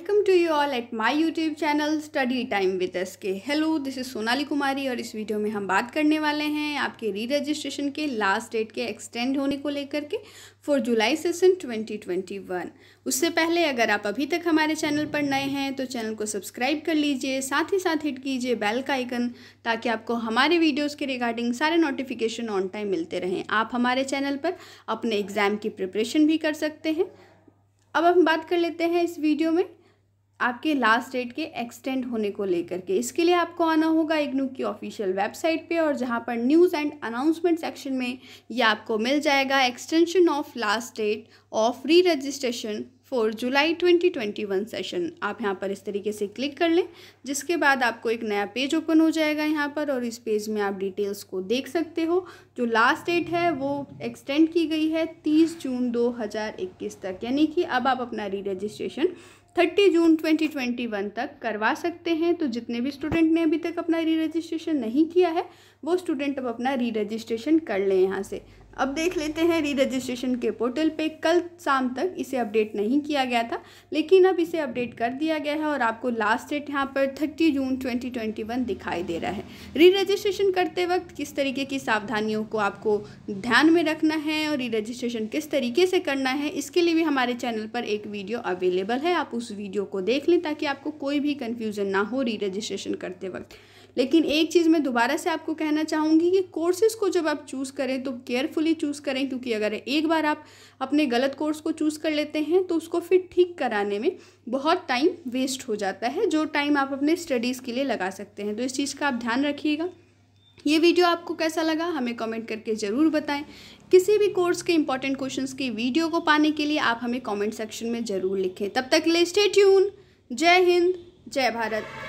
welcome to you all at my YouTube channel study time with S K hello this is Sonali Kumari और इस video में हम बात करने वाले हैं आपके री रजिस्ट्रेशन के लास्ट डेट के एक्सटेंड होने को लेकर के फॉर जुलाई सेशन 2021 उससे पहले अगर आप अभी तक हमारे चैनल पर नए हैं तो चैनल को सब्सक्राइब कर लीजिए साथ ही साथ हिट कीजिए बेल का आइकन ताकि आपको हमारे वीडियोज़ के रिगार्डिंग सारे नोटिफिकेशन ऑन टाइम मिलते रहें आप हमारे चैनल पर अपने एग्ज़ाम की प्रिपरेशन भी कर सकते हैं अब हम बात कर लेते हैं इस वीडियो में आपके लास्ट डेट के एक्सटेंड होने को लेकर के इसके लिए आपको आना होगा इग्नू की ऑफिशियल वेबसाइट पे और जहाँ पर न्यूज़ एंड अनाउंसमेंट सेक्शन में ये आपको मिल जाएगा extension of last date of re registration for July 2021 session आप यहाँ पर इस तरीके से क्लिक कर लें जिसके बाद आपको एक नया पेज ओपन हो जाएगा यहाँ पर और इस पेज में आप डिटेल्स को देख सकते हो जो लास्ट डेट है वो एक्सटेंड की गई है 30 जून 2021 तक यानी कि अब आप अपना री रजिस्ट्रेशन थर्टी जून 2021 तक करवा सकते हैं तो जितने भी स्टूडेंट ने अभी तक अपना री रजिस्ट्रेशन नहीं किया है वो स्टूडेंट अब अपना री रजिस्ट्रेशन कर लें यहाँ से अब देख लेते हैं री रजिस्ट्रेशन के पोर्टल पे कल शाम तक इसे अपडेट नहीं किया गया था लेकिन अब इसे अपडेट कर दिया गया है और आपको लास्ट डेट यहाँ पर 30 जून 2021 दिखाई दे रहा है री रजिस्ट्रेशन करते वक्त किस तरीके की सावधानियों को आपको ध्यान में रखना है और री रजिस्ट्रेशन किस तरीके से करना है इसके लिए भी हमारे चैनल पर एक वीडियो अवेलेबल है आप उस वीडियो को देख लें ताकि आपको कोई भी कन्फ्यूज़न ना हो री रजिस्ट्रेशन करते वक्त लेकिन एक चीज़ मैं दोबारा से आपको कहना चाहूँगी कि कोर्सेज़ को जब आप चूज़ करें तो केयरफुली चूज़ करें क्योंकि अगर एक बार आप अपने गलत कोर्स को चूज़ कर लेते हैं तो उसको फिर ठीक कराने में बहुत टाइम वेस्ट हो जाता है जो टाइम आप अपने स्टडीज़ के लिए लगा सकते हैं तो इस चीज़ का आप ध्यान रखिएगा ये वीडियो आपको कैसा लगा हमें कमेंट करके ज़रूर बताएं किसी भी कोर्स के इंपॉर्टेंट क्वेश्चंस की वीडियो को पाने के लिए आप हमें कमेंट सेक्शन में ज़रूर लिखें तब तक ले स्टे ट्यून जय हिंद जय भारत